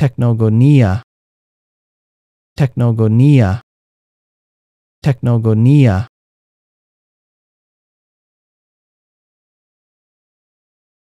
Technogonia. Technogonia. Technogonia.